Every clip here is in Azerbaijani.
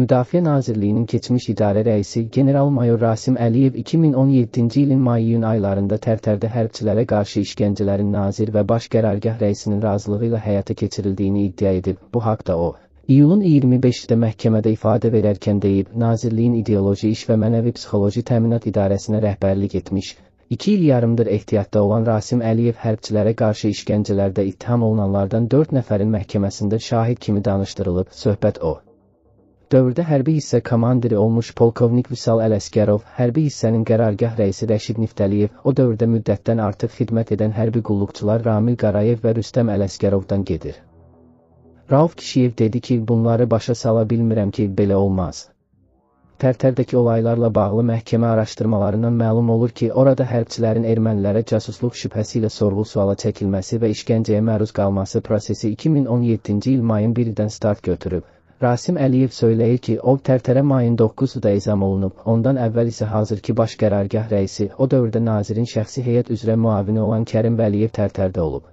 Müdafiə Nazirliyinin keçmiş idarə rəisi General-mayor Rasim Əliyev 2017-ci ilin may-iyun aylarında Tərtərdə hərbçilərə qarşı işgəncələrin nazir və baş qərargah rəisinin razılığı ilə həyata keçirildiyini iddia edib. Bu haqda o, iyulun 25-də məhkəmədə ifadə verərkən deyib, Nazirliyin ideoloji iş və mənəvi psixoloji təminat idarəsinə rəhbərlik etmiş. İki il yarımdır ehtiyatda olan Rasim Əliyev hərbçilərə qarşı işgəncələrdə ittiham olunanlardan dörd nəfərin məhkəməsində şahid kimi danışdırılıb, söhbət o. Dövrdə hərbi hissə komandiri olmuş polkovnik Vüsal Ələsgərov, hərbi hissənin qərargah rəisi Rəşid Niftəliyev, o dövrdə müddətdən artıq xidmət edən hərbi qulluqçular Ramil Qarayev və Rüstəm Ələsgərovdan gedir. Rauf Kişiyev dedi ki, bunları başa sala bilmirəm ki, belə olmaz. Tərtərdəki olaylarla bağlı məhkəmə araşdırmalarından məlum olur ki, orada hərbçilərin ermənilərə casusluq şübhəsi ilə sorğu-suala çəkilməsi və işgəncəyə məruz qalması prosesi 2017-ci il mayın 1-dən start götürüb. Rasim Əliyev söyləyir ki, o Tərtərə mayın 9-da izam olunub, ondan əvvəl isə hazırki baş qərargah rəisi, o dövrdə nazirin şəxsi heyət üzrə müavini olan Kərim Vəliyev Tərtərdə olub.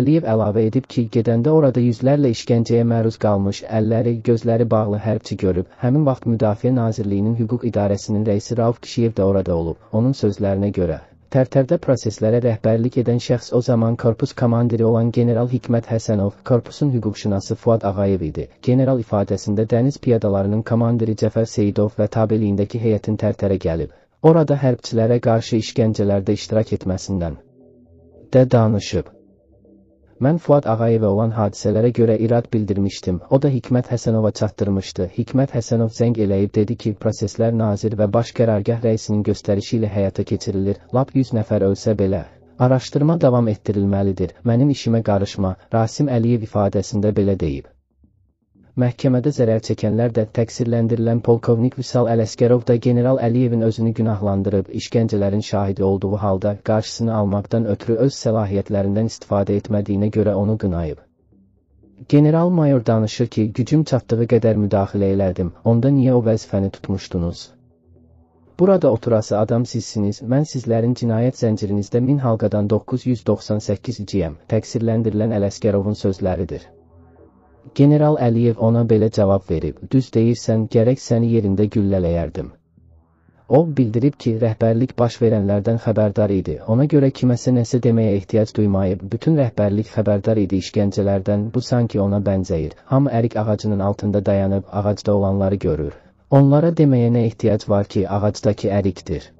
Əliyev əlavə edib ki, gedəndə orada yüzlərlə işgəncəyə məruz qalmış, əlləri, gözləri bağlı hərbçi görüb. Həmin vaxt Müdafiə Nazirliyinin hüquq idarəsinin rəisi Rauf Kişiyev də orada olub. Onun sözlərinə görə Tərtərdə proseslərə rəhbərlik edən şəxs o zaman korpus komandiri olan General Hikmət Həsənov, korpusun hüquqşünası Fuad Ağayev idi. General ifadəsində dəniz piyadalarının komandiri Cəfər Seyidov və tabeliyindəki heyətin tərtərə gəlib, orada hərbçilərə qarşı işgəncələrdə iştirak etməsindən də danışıb. Mən Fuad Ağayev olan hadisələrə görə irad bildirmişdim. O da Hikmət Həsənova çatdırmışdı. Hikmət Həsənov zəng eləyib dedi ki, proseslər nazir və baş qərargah rəisinin göstərişi ilə həyata keçirilir. Lap 100 nəfər ölsə belə, araşdırma davam etdirilməlidir. Mənim işimə qarışma, Rasim Əliyev ifadəsində belə deyib. Məhkəmədə zərər çəkənlər də təqsirləndirilən polkovnik Vüsal Ələsgərov da general Əliyevin özünü günahlandırıb işgəncələrin şahidi olduğu halda qarşısını almaqdan ötürü öz səlahiyyətlərindən istifadə etmədiyinə görə onu qınayıb. General mayor danışır ki, gücüm çatdığı qədər müdaxilə elədim, onda niyə o vəzifəni tutmuşdunuz? Burada oturası adam sizsiniz, mən sizlərin cinayət zəncirinizdə min halqadan 998-ciyəm, təqsirləndirilən Ələsgərovun sözləridir. General Əliyev ona belə cavab verib, düz deyirsən, gərək səni yerində güllələyərdim. O, bildirib ki, rəhbərlik baş verənlərdən xəbərdar idi, ona görə kiməsə nəsə deməyə ehtiyac duymayıb, bütün rəhbərlik xəbərdar idi işgəncələrdən, bu sanki ona bənzəyir. Ham ərik ağacının altında dayanıb, ağacda olanları görür. Onlara deməyə nə ehtiyac var ki, ağacdakı ərikdir.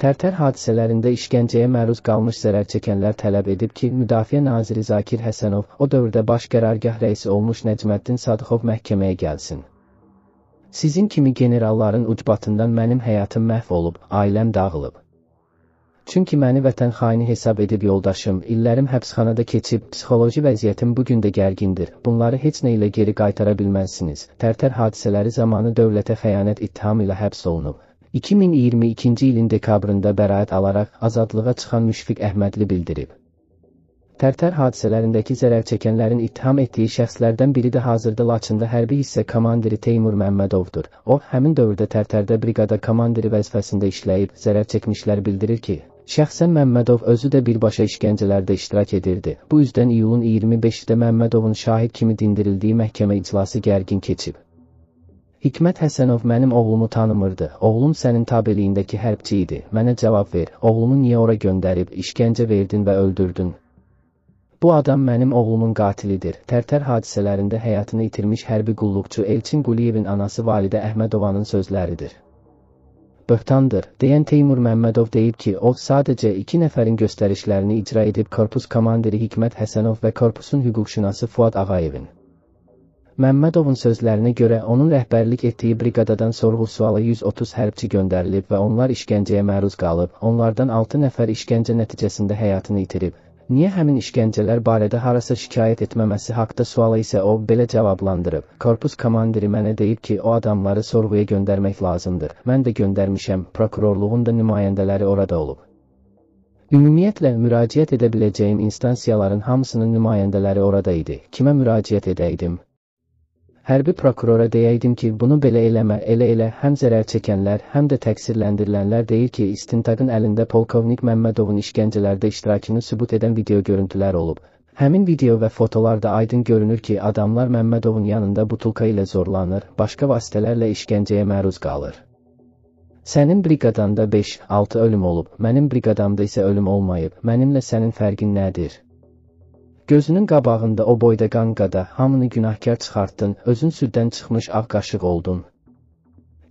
Tərtər hadisələrində işgəncəyə məruz qalmış zərər çəkənlər tələb edib ki, Müdafiə Naziri Zakir Həsənov, o dövrdə baş qərargah rəisi olmuş Nəcməddin Sadıxov məhkəməyə gəlsin. Sizin kimi generalların ucbatından mənim həyatım məhv olub, ailəm dağılıb. Çünki məni vətən xaini hesab edib yoldaşım, illərim həbsxanada keçib, psixoloji vəziyyətim bu gün də gərgindir. Bunları heç nə ilə geri qaytara bilməzsiniz. Tərtər hadisələri zamanı dövlətə xəyanət ittiham ilə həbs olunub 2022-ci ilin dekabrında bəraət alaraq azadlığa çıxan Müşfiq Əhmədli bildirib. Tərtər hadisələrindəki zərər çəkənlərin ittiham etdiyi şəxslərdən biri də hazırda Laçında hərbi hissə komandiri Teymur Məmmədovdur. O, həmin dövrdə Tərtərdə briqada komandiri vəzifəsində işləyib, zərər çəkmişlər bildirir ki, Şəxsən Məmmədov özü də birbaşa işgəncələrdə iştirak edirdi. Bu üzdən iyulun 25-də Məmmədovun şahid kimi dindirildiyi məhkəmə iclası gərgin keçib. Hikmət Həsənov mənim oğlumu tanımırdı. Oğlum sənin tabeliyindəki hərbçi idi. Mənə cavab ver. Oğlumu niyə ora göndərib işgəncə verdin və öldürdün? Bu adam mənim oğlumun qatilidir. Tərtər hadisələrində həyatını itirmiş hərbi qulluqçu Elçin Quliyevin anası Validə Əhmədovanın sözləridir. Böhtandır, deyən Teymur Məmmədov deyib ki, o sadəcə iki nəfərin göstərişlərini icra edib korpus komandiri Hikmət Həsənov və korpusun hüquqşünası Fuad Ağayevin. Məmmədovun sözlərinə görə onun rəhbərlik etdiyi briqadadan sorğu-suala 130 hərbçi göndərilib və onlar işgəncəyə məruz qalıb. Onlardan 6 nəfər işgəncə nəticəsində həyatını itirib. Niyə həmin işgəncələr barədə harasa şikayət etməməsi haqda suala isə o belə cavablandırıb. Korpus komandiri mənə deyib ki, o adamları sorğuya göndərmək lazımdır. Mən də göndərmişəm, prokurorluğun da nümayəndələri orada olub. Ümumiyyətlə, müraciət edə biləcəyim instansiyaların hamısının nümayəndələri orada idi. Kimə müraciət edəydim? Hərbi prokurora deyəydim ki, bunu belə eləmə, elə elə həm zərər çəkənlər, həm də təqsirləndirilənlər deyil ki, istintaqın əlində polkovnik Məmmədovun işgəncələrdə iştirakını sübut edən video görüntülər olub. Həmin video və fotolarda aydın görünür ki, adamlar Məmmədovun yanında butulka ilə zorlanır, başqa vasitələrlə işgəncəyə məruz qalır. Sənin briqadanda 5-6 ölüm olub, mənim briqadamda isə ölüm olmayıb. Mənimlə sənin fərqin nədir? Gözünün qabağında o boyda qanqada hamını günahkar çıxartdın, özün süddən çıxmış ağ qaşıq oldun.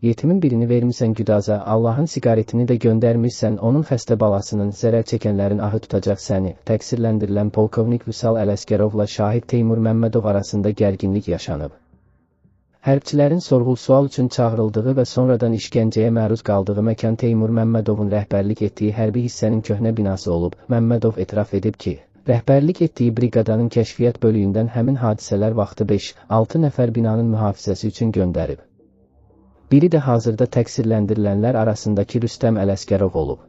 Yetimin birini vermisən güdaza, Allahın siqaretini də göndərmirsən, onun xəstə balasının, zərər çəkənlərin ahı tutacaq səni. Təqsirləndirilən polkovnik Vüsal Ələsgərovla şahid Teymur Məmmədov arasında gərginlik yaşanıb. Hərbçilərin sorğu-sual üçün çağırıldığı və sonradan işgəncəyə məruz qaldığı məkan Teymur Məmmədovun rəhbərlik etdiyi hərbi hissənin köhnə binası olub. Məmmədov etiraf edib ki, Rəhbərlik etdiyi briqadanın kəşfiyyat bölüyündən həmin hadisələr vaxtı 5-6 nəfər binanın mühafizəsi üçün göndərib. Biri də hazırda təqsirləndirilənlər arasındakı Rüstəm Ələsgərov olub.